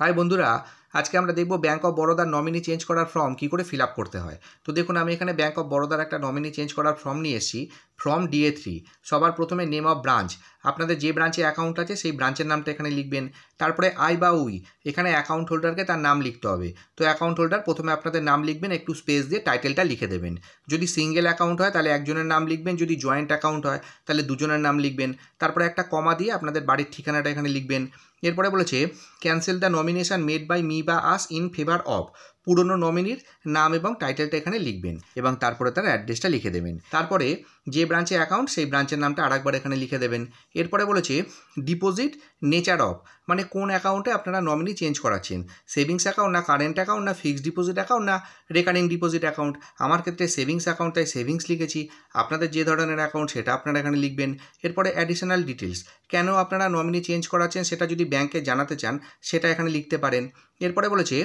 high বন্ধুরা আজকে আমরা দেখব ব্যাঙ্ক অফ বরোদার নমিনি চেঞ্জ করার ফর্ম কি করে ফিল করতে হয় তো দেখুন আমি এখানে ব্যাঙ্ক অফ বরোদার একটা নমিনি চেঞ্জ করার ফর্ম নিয়ে এসেছি ফর্ম ডিএ থ্রি সবার প্রথমে নেম অফ ব্রাঞ্চ আপনাদের যে ব্রাঞ্চে অ্যাকাউন্ট আছে সেই ব্রাঞ্চের নামটা এখানে লিখবেন তারপরে আই বা উই এখানে অ্যাকাউন্ট হোল্ডারকে তার নাম লিখতে হবে তো অ্যাকাউন্ট হোল্ডার প্রথমে আপনাদের নাম লিখবেন একটু স্পেস দিয়ে টাইটেলটা লিখে দেবেন যদি সিঙ্গেল অ্যাকাউন্ট হয় তাহলে একজনের নাম লিখবেন যদি জয়েন্ট অ্যাকাউন্ট হয় তাহলে দুজনের নাম লিখবেন তারপরে একটা কমা দিয়ে আপনাদের বাড়ির ঠিকানাটা এখানে লিখবেন এরপরে বলেছে cancel the nomination made by me বা আস ইন ফেভার অফ পুরনো নমিনির নাম এবং টাইটেলটা এখানে লিখবেন এবং তারপরে তার অ্যাড্রেসটা লিখে দেবেন তারপরে যে ব্রাঞ্চে অ্যাকাউন্ট সেই ব্রাঞ্চের নামটা আরেকবার এখানে লিখে দেবেন এরপরে বলেছে ডিপোজিট নেচার অফ মানে কোন অ্যাকাউন্টে আপনারা নমিনি চেঞ্জ করাচ্ছেন সেভিংস অ্যাকাউন্ট না কারেন্ট অ্যাকাউন্ট না ফিক্সড ডিপোজিট অ্যাকাউন্ট না রেকারিং ডিপোজিট অ্যাকাউন্ট আমার ক্ষেত্রে সেভিংস অ্যাকাউন্ট তাই সেভিংস লিখেছি আপনাদের যে ধরনের অ্যাকাউন্ট সেটা আপনারা এখানে লিখবেন এরপরে অ্যাডিশনাল ডিটেলস কেন আপনারা নমিনি চেঞ্জ করাচ্ছেন সেটা যদি ব্যাংকে জানাতে চান সেটা এখানে লিখতে পারেন এরপরে বলেছে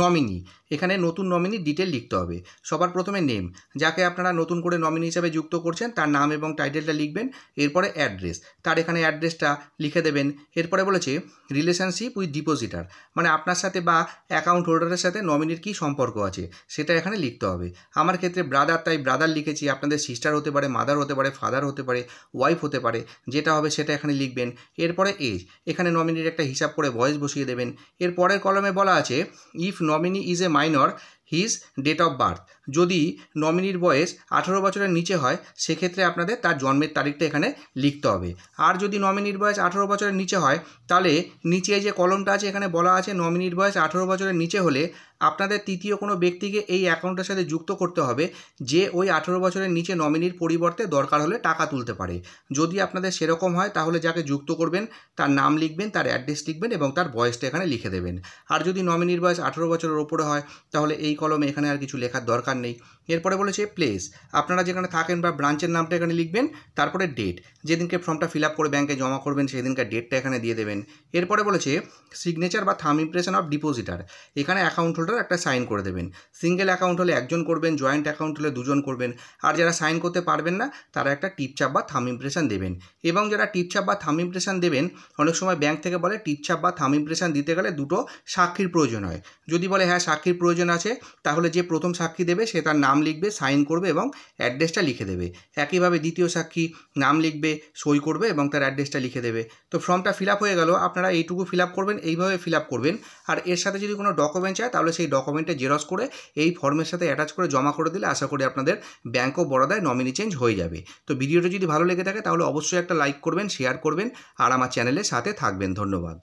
নমিনি এখানে নতুন নমিনির ডিটেল লিখতে হবে সবার প্রথমে নেম যাকে আপনারা নতুন করে নমিনি হিসাবে যুক্ত করছেন তার নাম এবং টাইটেলটা লিখবেন এরপরে অ্যাড্রেস তার এখানে অ্যাড্রেসটা লিখে দেবেন এরপরে বলেছে রিলেশনশিপ উইথ ডিপোজিটার মানে আপনার সাথে বা অ্যাকাউন্ট হোল্ডারের সাথে নমিনির কী সম্পর্ক আছে সেটা এখানে লিখতে হবে আমার ক্ষেত্রে ব্রাদার তাই ব্রাদার লিখেছি আপনাদের সিস্টার হতে পারে মাদার হতে পারে ফাদার হতে পারে ওয়াইফ হতে পারে যেটা হবে সেটা এখানে লিখবেন এরপরে এজ এখানে নমিনির একটা হিসাব করে বয়স বসিয়ে দেবেন এর পরের কলমে বলা আছে if nominee is a minor his date of birth যদি নমিনির বয়স আঠারো বছরের নিচে হয় সেক্ষেত্রে আপনাদের তার জন্মের তারিখটা এখানে লিখতে হবে আর যদি নমিনির বয়স আঠারো বছরের নিচে হয় তাহলে নিচে যে কলমটা আছে এখানে বলা আছে নমিনির বয়স আঠারো বছরের নিচে হলে আপনাদের তৃতীয় কোনো ব্যক্তিকে এই অ্যাকাউন্টের সাথে যুক্ত করতে হবে যে ওই আঠেরো বছরের নিচে নমিনির পরিবর্তে দরকার হলে টাকা তুলতে পারে যদি আপনাদের সেরকম হয় তাহলে যাকে যুক্ত করবেন তার নাম লিখবেন তার অ্যাড্রেস লিখবেন এবং তার বয়সটা এখানে লিখে দেবেন আর যদি নমিনির বয়স আঠারো বছরের ওপরে হয় তাহলে এই কলমে এখানে আর কিছু লেখার দরকার নেই এরপরে বলেছে প্লেস আপনারা যেখানে থাকেন বা ব্রাঞ্চের নামটা এখানে লিখবেন তারপরে ডেট যেদিনকে ফর্মটা ফিল আপ করে ব্যাঙ্কে জমা করবেন সেদিনকার ডেটটা এখানে দিয়ে দেবেন এরপরে বলেছে সিগনেচার বা থাম ইমপ্রেশন অফ ডিপোজিটার এখানে অ্যাকাউন্ট হোল্ডার একটা সাইন করে দেবেন সিঙ্গেল অ্যাকাউন্ট হলে একজন করবেন জয়েন্ট অ্যাকাউন্ট হলে দুজন করবেন আর যারা সাইন করতে পারবেন না তারা একটা টিপচাপ বা থাম ইমপ্রেশন দেবেন এবং যারা টিপচাপ বা থাম ইমপ্রেশন দেবেন অনেক সময় ব্যাঙ্ক থেকে বলে টিপচাপ বা থাম ইমপ্রেশন দিতে গেলে দুটো সাক্ষীর প্রয়োজন হয় যদি বলে হ্যাঁ সাক্ষীর প্রয়োজন আছে তাহলে যে প্রথম সাক্ষী দেবে সে তার নাম লিখবে সাইন করবে এবং অ্যাড্রেসটা লিখে দেবে একইভাবে দ্বিতীয় সাক্ষী নাম লিখবে সই করবে এবং তার অ্যাড্রেসটা লিখে দেবে তো ফর্মটা ফিল হয়ে গেল আপনারা এইটুকু ফিল করবেন এইভাবে ফিল করবেন আর এর সাথে যদি কোনো ডকুমেন্ট চায় তাহলে সেই ডকুমেন্টে জেরক্স করে এই ফর্মের সাথে অ্যাটাচ করে জমা করে দিলে আশা করি আপনাদের ব্যাঙ্ক অফ বরোদায় নমিনি চেঞ্জ হয়ে যাবে তো ভিডিওটা যদি ভালো লেগে থাকে তাহলে অবশ্যই একটা লাইক করবেন শেয়ার করবেন আর আমার চ্যানেলের সাথে থাকবেন ধন্যবাদ